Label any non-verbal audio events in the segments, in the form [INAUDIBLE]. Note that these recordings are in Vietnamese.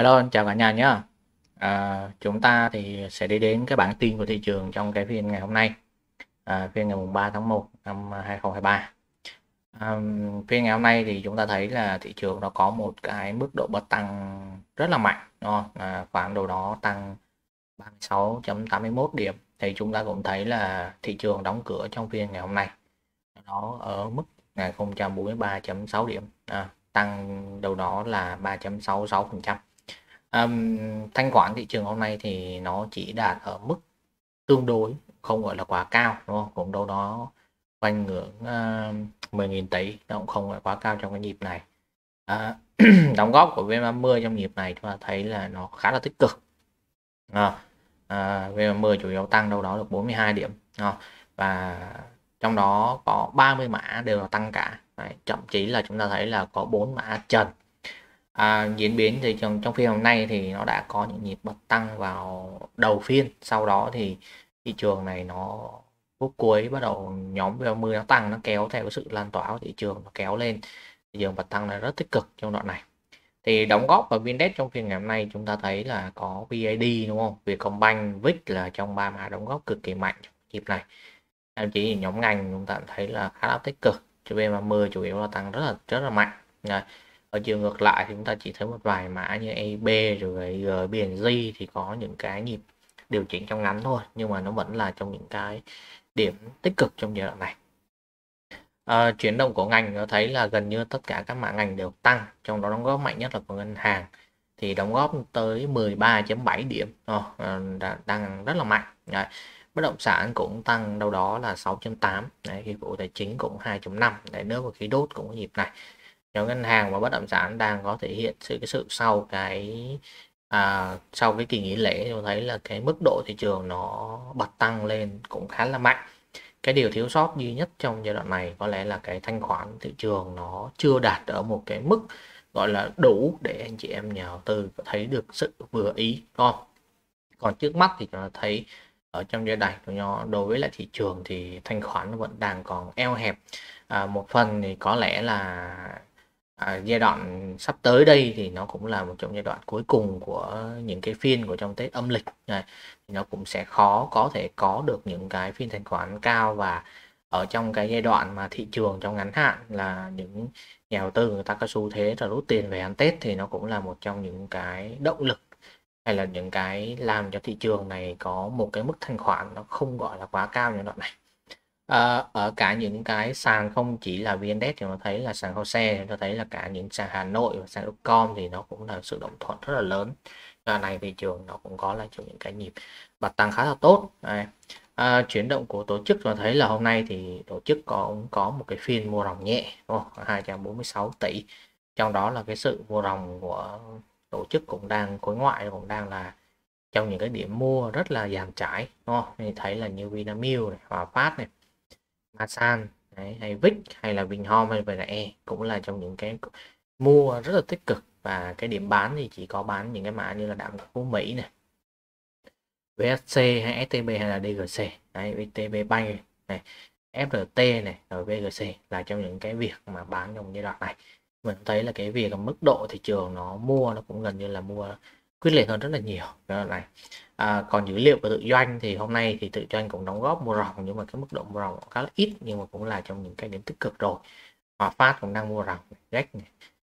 Hello, chào cả nhà nhé. À, chúng ta thì sẽ đi đến cái bản tin của thị trường trong cái phiên ngày hôm nay, à, phiên ngày mùng 3 tháng 1 năm 2023. À, phiên ngày hôm nay thì chúng ta thấy là thị trường nó có một cái mức độ bật tăng rất là mạnh, đó, à, khoảng đầu đó tăng 36.81 điểm. Thì chúng ta cũng thấy là thị trường đóng cửa trong phiên ngày hôm nay nó ở mức 043.6 điểm, à, tăng đầu đó là 3.66% um, thanh khoản thị trường hôm nay thì nó chỉ đạt ở mức tương đối không gọi là quá cao đúng không cũng đâu đó quanh ngưỡng uh, ờ, 10.000 tỷ nó cũng không phải quá cao trong cái nhịp này à, [CLEARS THROAT] đóng góp của V30 trong nhịp này chúng ta thấy là nó khá là tích cực à, à, V30 chủ yếu tăng đâu đó được 42 điểm à, và trong đó có 30 mã đều là tăng cả Đấy, thậm chí là chúng ta thấy là có 4 mã trần à, diễn biến thì trong trong phiên hôm nay thì nó đã có những nhịp bật tăng vào đầu phiên sau đó thì thị trường này nó phút cuối bắt đầu nhóm VN30 nó tăng nó kéo theo cái sự lan tỏa của thị trường nó kéo lên thị trường bật tăng là rất tích cực trong đoạn này thì đóng góp vào Vindex trong phiên ngày hôm nay chúng ta thấy là có VID đúng không Vietcombank VIX là trong ba mã đóng góp cực kỳ mạnh trong nhịp này thậm chí nhóm ngành chúng ta thấy là khá là tích cực cho VN30 chủ yếu là tăng rất là rất là mạnh Đấy ở ờ, chiều ngược lại thì chúng ta chỉ thấy một vài mã như AB rồi G, GBNZ thì có những cái nhịp điều chỉnh trong ngắn thôi nhưng mà nó vẫn là trong những cái điểm tích cực trong giai đoạn này à, chuyển động của ngành nó thấy là gần như tất cả các mã ngành đều tăng trong đó đóng góp mạnh nhất là của ngân hàng thì đóng góp tới 13.7 điểm à, đang rất là mạnh Đấy. bất động sản cũng tăng đâu đó là 6.8 khi cổ tài chính cũng 2.5 để nước và khí đốt cũng có nhịp này nhóm ngân hàng và bất động sản đang có thể hiện sự cái sự sau cái à, sau cái kỳ nghỉ lễ chúng thấy là cái mức độ thị trường nó bật tăng lên cũng khá là mạnh cái điều thiếu sót duy nhất trong giai đoạn này có lẽ là cái thanh khoản thị trường nó chưa đạt ở một cái mức gọi là đủ để anh chị em nhà đầu tư có thấy được sự vừa ý không còn trước mắt thì chúng ta thấy ở trong giai đoạn của nhau đối với lại thị trường thì thanh khoản vẫn đang còn eo hẹp à, một phần thì có lẽ là à, giai đoạn sắp tới đây thì nó cũng là một trong giai đoạn cuối cùng của những cái phiên của trong Tết âm lịch này nó cũng sẽ khó có thể có được những cái phiên thanh khoản cao và ở trong cái giai đoạn mà thị trường trong ngắn hạn là những nhà đầu tư người ta có xu thế là rút tiền về ăn Tết thì nó cũng là một trong những cái động lực hay là những cái làm cho thị trường này có một cái mức thanh khoản nó không gọi là quá cao như đoạn này à, ở cả những cái sàn không chỉ là VNDesk thì nó thấy là sàn Hose thì nó thấy là cả những sàn Hà Nội và sàn Upcom thì nó cũng là sự đồng thuận rất là lớn và này thị trường nó cũng có là trong những cái nhịp bật tăng khá là tốt Đây. À, ờ, chuyển động của tổ chức cho thấy là hôm nay thì tổ chức cũng có, một cái phiên mua ròng nhẹ oh, 246 tỷ trong đó là cái sự mua ròng của tổ chức cũng đang khối ngoại cũng đang là trong những cái điểm mua rất là giảm trải đúng không? Mình thấy là như Vinamilk này, Hòa Phát này, Masan đấy, hay Vic hay là Bình Vinhome hay E cũng là trong những cái mua rất là tích cực và cái điểm bán thì chỉ có bán những cái mã như là đạm phú Mỹ này VSC hay STB hay là DGC đấy, VTB Bank này FRT này rồi VGC là trong những cái việc mà bán trong giai đoạn này mình thấy là cái việc mức độ thị trường nó mua nó cũng gần như là mua quyết liệt hơn rất là nhiều cái đoạn này à, còn dữ liệu của tự doanh thì hôm nay thì tự doanh cũng đóng góp mua ròng nhưng mà cái mức độ mua ròng khá là ít nhưng mà cũng là trong những cái điểm tích cực rồi Hòa Phát cũng đang mua ròng Jack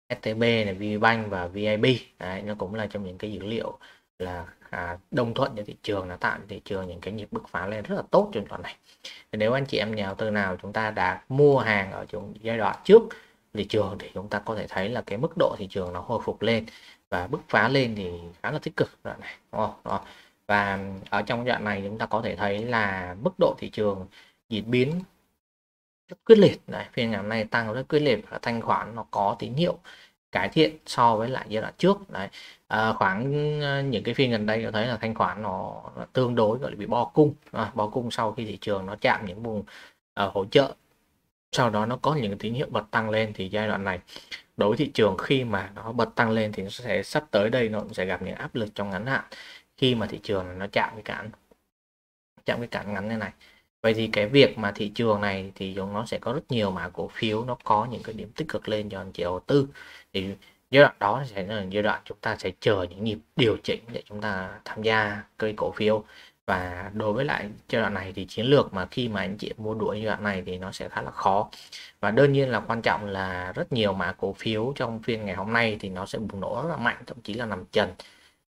STB này VBank và VIB Đấy, nó cũng là trong những cái dữ liệu là à, đồng thuận cho thị trường là tạo thị trường những cái nhịp bứt phá lên rất là tốt trên đoạn này thì nếu anh chị em nhà đầu tư nào chúng ta đã mua hàng ở trong giai đoạn trước thị trường thì chúng ta có thể thấy là cái mức độ thị trường nó hồi phục lên và bứt phá lên thì khá là tích cực đoạn này đúng không? Đúng không? và ở trong đoạn này chúng ta có thể thấy là mức độ thị trường diễn biến rất quyết liệt Đấy, phiên ngày hôm nay tăng rất quyết liệt và thanh khoản nó có tín hiệu cải thiện so với lại giai đoạn trước Đấy, à, khoảng à, những cái phiên gần đây có thấy là thanh khoản nó, nó tương đối gọi là bị bo cung à, bo cung sau khi thị trường nó chạm những vùng uh, hỗ trợ sau đó nó có những tín hiệu bật tăng lên thì giai đoạn này đối với thị trường khi mà nó bật tăng lên thì nó sẽ sắp tới đây nó cũng sẽ gặp những áp lực trong ngắn hạn khi mà thị trường nó chạm cái cản chạm cái cản ngắn như này vậy thì cái việc mà thị trường này thì nó sẽ có rất nhiều mã cổ phiếu nó có những cái điểm tích cực lên cho anh chị đầu tư thì giai đoạn đó sẽ là giai đoạn chúng ta sẽ chờ những nhịp điều chỉnh để chúng ta tham gia cây cổ phiếu và đối với lại giai đoạn này thì chiến lược mà khi mà anh chị mua đuổi giai đoạn này thì nó sẽ khá là khó và đương nhiên là quan trọng là rất nhiều mã cổ phiếu trong phiên ngày hôm nay thì nó sẽ bùng nổ rất là mạnh thậm chí là nằm trần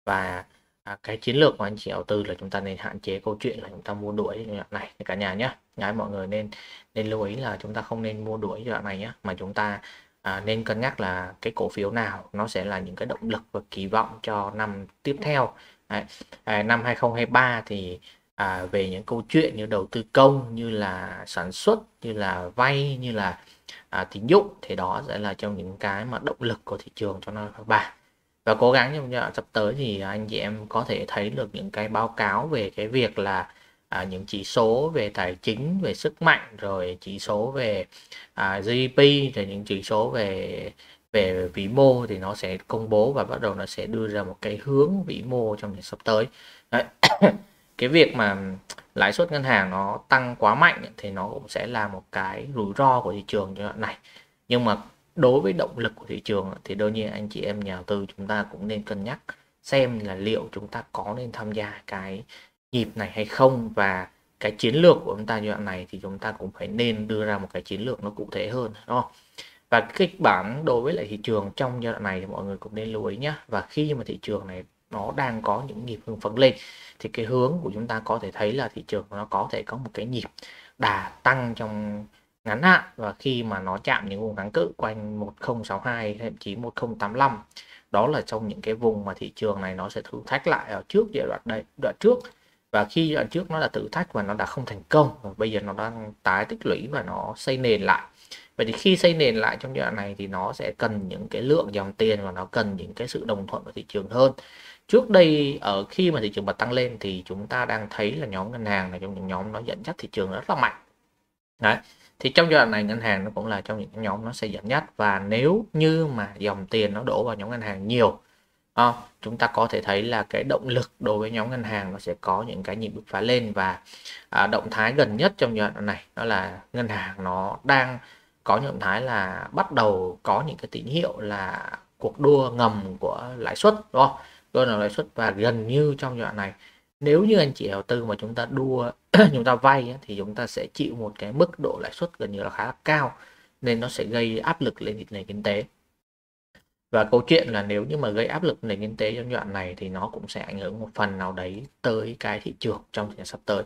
và à, cái chiến lược của anh chị đầu tư là chúng ta nên hạn chế câu chuyện là chúng ta mua đuổi đoạn này cả nhà nhé nhá mọi người nên nên lưu ý là chúng ta không nên mua đuổi đoạn này nhé mà chúng ta à, nên cân nhắc là cái cổ phiếu nào nó sẽ là những cái động lực và kỳ vọng cho năm tiếp theo à, à, năm 2023 thì à, về những câu chuyện như đầu tư công như là sản xuất như là vay như là à, tín dụng thì đó sẽ là trong những cái mà động lực của thị trường cho năm 2023 và cố gắng trong giai đoạn sắp tới thì anh chị em có thể thấy được những cái báo cáo về cái việc là à, những chỉ số về tài chính về sức mạnh rồi chỉ số về à, GDP rồi những chỉ số về về vĩ mô thì nó sẽ công bố và bắt đầu nó sẽ đưa ra một cái hướng vĩ mô trong những sắp tới Đấy. [COUGHS] cái việc mà lãi suất ngân hàng nó tăng quá mạnh thì nó cũng sẽ là một cái rủi ro của thị trường giai này nhưng mà đối với động lực của thị trường thì đương nhiên anh chị em nhà đầu tư chúng ta cũng nên cân nhắc xem là liệu chúng ta có nên tham gia cái nhịp này hay không và cái chiến lược của chúng ta như đoạn này thì chúng ta cũng phải nên đưa ra một cái chiến lược nó cụ thể hơn đúng không? Và kịch bản đối với lại thị trường trong giai đoạn này thì mọi người cũng nên lưu ý nhé. Và khi mà thị trường này nó đang có những nhịp hưng phấn lên thì cái hướng của chúng ta có thể thấy là thị trường nó có thể có một cái nhịp đà tăng trong ngắn hạn và khi mà nó chạm những vùng kháng cự quanh 1062 thậm chí 1085 đó là trong những cái vùng mà thị trường này nó sẽ thử thách lại ở trước giai đoạn đây đoạn trước và khi đoạn trước nó đã thử thách và nó đã không thành công và bây giờ nó đang tái tích lũy và nó xây nền lại vậy thì khi xây nền lại trong giai đoạn này thì nó sẽ cần những cái lượng dòng tiền và nó cần những cái sự đồng thuận của thị trường hơn trước đây ở khi mà thị trường bật tăng lên thì chúng ta đang thấy là nhóm ngân hàng là trong những nhóm nó dẫn dắt thị trường rất là mạnh đấy thì trong giai đoạn này ngân hàng nó cũng là trong những nhóm nó sẽ giảm nhất và nếu như mà dòng tiền nó đổ vào nhóm ngân hàng nhiều à, chúng ta có thể thấy là cái động lực đối với nhóm ngân hàng nó sẽ có những cái nhịp bứt phá lên và à, động thái gần nhất trong giai đoạn này đó là ngân hàng nó đang có những động thái là bắt đầu có những cái tín hiệu là cuộc đua ngầm của lãi suất đúng không đua ngầm lãi suất và gần như trong giai đoạn này nếu như anh chị đầu tư mà chúng ta đua [CLEARS THROAT] chúng ta vay thì chúng ta sẽ chịu một cái mức độ lãi suất gần như là khá là cao nên nó sẽ gây áp lực lên nền kinh tế và câu chuyện là nếu như mà gây áp lực nền kinh tế trong đoạn này thì nó cũng sẽ ảnh hưởng một phần nào đấy tới cái thị trường trong thời gian sắp tới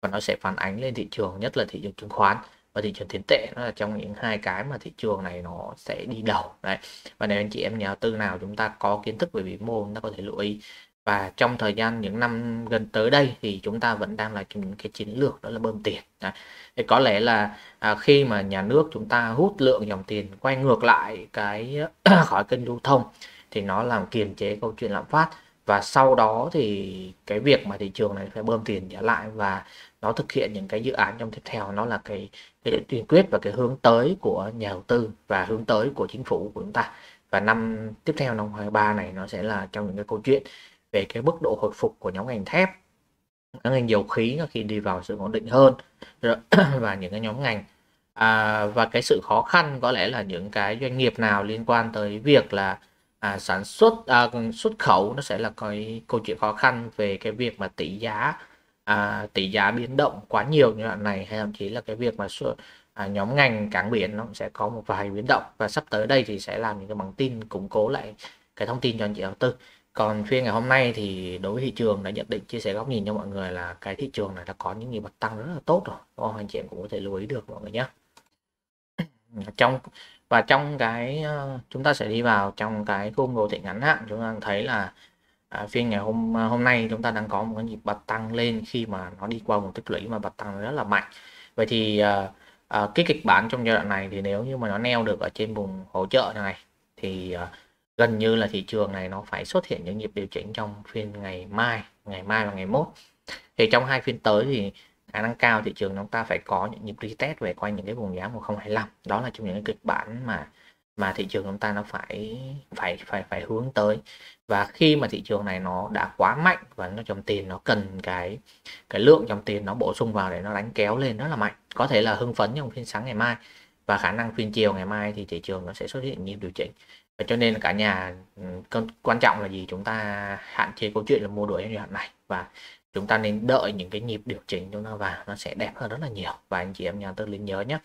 và nó sẽ phản ánh lên thị trường nhất là thị trường chứng khoán và thị trường tiền tệ nó là trong những hai cái mà thị trường này nó sẽ đi đầu đấy và nếu anh chị em nhà đầu tư nào chúng ta có kiến thức về vĩ mô chúng ta có thể lưu ý và trong thời gian những năm gần tới đây thì chúng ta vẫn đang là những cái chiến lược đó là bơm tiền Đấy. thì có lẽ là à, khi mà nhà nước chúng ta hút lượng dòng tiền quay ngược lại cái [COUGHS] khỏi kênh lưu thông thì nó làm kiềm chế câu chuyện lạm phát và sau đó thì cái việc mà thị trường này phải bơm tiền trở lại và nó thực hiện những cái dự án trong tiếp theo nó là cái cái tuyên quyết và cái hướng tới của nhà đầu tư và hướng tới của chính phủ của chúng ta và năm tiếp theo năm 23 này nó sẽ là trong những cái câu chuyện về cái mức độ hồi phục của nhóm ngành thép nhóm ngành dầu khí nó khi đi vào sự ổn định hơn [CLEARS THROAT] và những cái nhóm ngành à, và cái sự khó khăn có lẽ là những cái doanh nghiệp nào liên quan tới việc là à, sản xuất à, xuất khẩu nó sẽ là cái câu chuyện khó khăn về cái việc mà tỷ giá à, tỷ giá biến động quá nhiều như đoạn này hay thậm chí là cái việc mà à, nhóm ngành cảng biển nó sẽ có một vài biến động và sắp tới đây thì sẽ làm những cái bản tin củng cố lại cái thông tin cho anh chị đầu tư còn phiên ngày hôm nay thì đối với thị trường đã nhận định chia sẻ góc nhìn cho mọi người là cái thị trường này đã có những nhịp bật tăng rất là tốt rồi đúng không? anh chị em cũng có thể lưu ý được mọi người nhé [CLEARS THROAT] trong và trong cái ờ, chúng ta sẽ đi vào trong cái khung đồ thị ngắn hạn chúng ta thấy là à, phiên ngày hôm ờ, hôm nay chúng ta đang có một cái nhịp bật tăng lên khi mà nó đi qua vùng tích lũy mà bật tăng rất là mạnh vậy thì à, à, cái kịch bản trong giai đoạn này thì nếu như mà nó neo được ở trên vùng hỗ trợ này thì à, gần như là thị trường này nó phải xuất hiện những nhịp điều chỉnh trong phiên ngày mai ngày mai và ngày mốt thì trong hai phiên tới thì khả năng cao thị trường chúng ta phải có những nhịp retest về quanh những cái vùng giá 1025 đó là trong những cái kịch bản mà mà thị trường chúng ta nó phải phải phải phải hướng tới và khi mà thị trường này nó đã quá mạnh và nó dòng tiền nó cần cái cái lượng dòng tiền nó bổ sung vào để nó đánh kéo lên rất là mạnh có thể là hưng phấn trong phiên sáng ngày mai và khả năng phiên chiều ngày mai thì thị trường nó sẽ xuất hiện nhịp điều chỉnh cho nên là cả nhà ừ, quan trọng là gì chúng ta hạn chế câu chuyện là mua đuổi đoạn này và chúng ta nên đợi những cái nhịp điều chỉnh chúng ta vào nó sẽ đẹp hơn rất là nhiều và anh chị em nhà tư lý nhớ nhé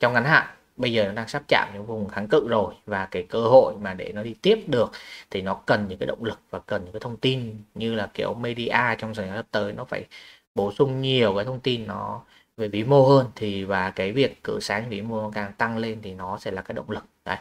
trong ngắn hạn bây giờ nó đang sắp chạm những vùng kháng cự rồi và cái cơ hội mà để nó đi tiếp được thì nó cần những cái động lực và cần những cái thông tin như là kiểu media trong thời gian tới nó phải bổ sung nhiều cái thông tin nó về vĩ mô hơn thì và cái việc cửa sáng vĩ mô càng tăng lên thì nó sẽ là cái động lực đấy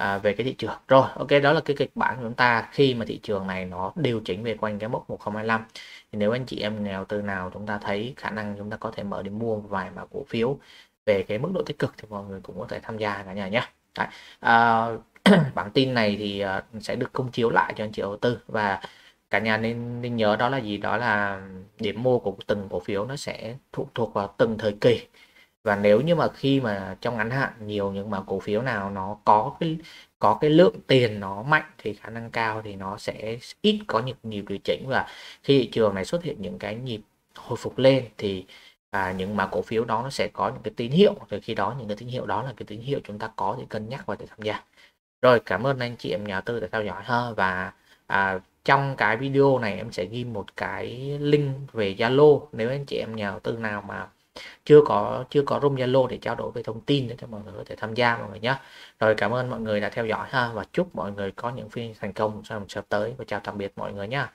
à, về cái thị trường rồi ok đó là cái kịch bản của chúng ta khi mà thị trường này nó điều chỉnh về quanh cái mốc 1025 thì nếu anh chị em nghèo từ nào chúng ta thấy khả năng chúng ta có thể mở đi mua vài mã cổ phiếu về cái mức độ tích cực thì mọi người cũng có thể tham gia cả nhà nhé Đấy. À, [CLEARS THROAT] bản tin này thì à, sẽ được công chiếu lại cho anh chị đầu tư và cả nhà nên nên nhớ đó là gì đó là điểm mua của từng cổ phiếu nó sẽ thuộc thuộc vào từng thời kỳ và nếu như mà khi mà trong ngắn hạn nhiều những mà cổ phiếu nào nó có cái có cái lượng tiền nó mạnh thì khả năng cao thì nó sẽ ít có nhịp nhịp điều chỉnh và khi thị trường này xuất hiện những cái nhịp hồi phục lên thì à, những mà cổ phiếu đó nó sẽ có những cái tín hiệu rồi khi đó những cái tín hiệu đó là cái tín hiệu chúng ta có thể cân nhắc và để tham gia rồi cảm ơn anh chị em nhà tư đã theo dõi ha và à, trong cái video này em sẽ ghi một cái link về Zalo nếu anh chị em nhà tư nào mà chưa có chưa có room zalo để trao đổi về thông tin để cho mọi người có thể tham gia mọi người nhé rồi cảm ơn mọi người đã theo dõi ha và chúc mọi người có những phiên thành công trong sắp tới và chào tạm biệt mọi người nhé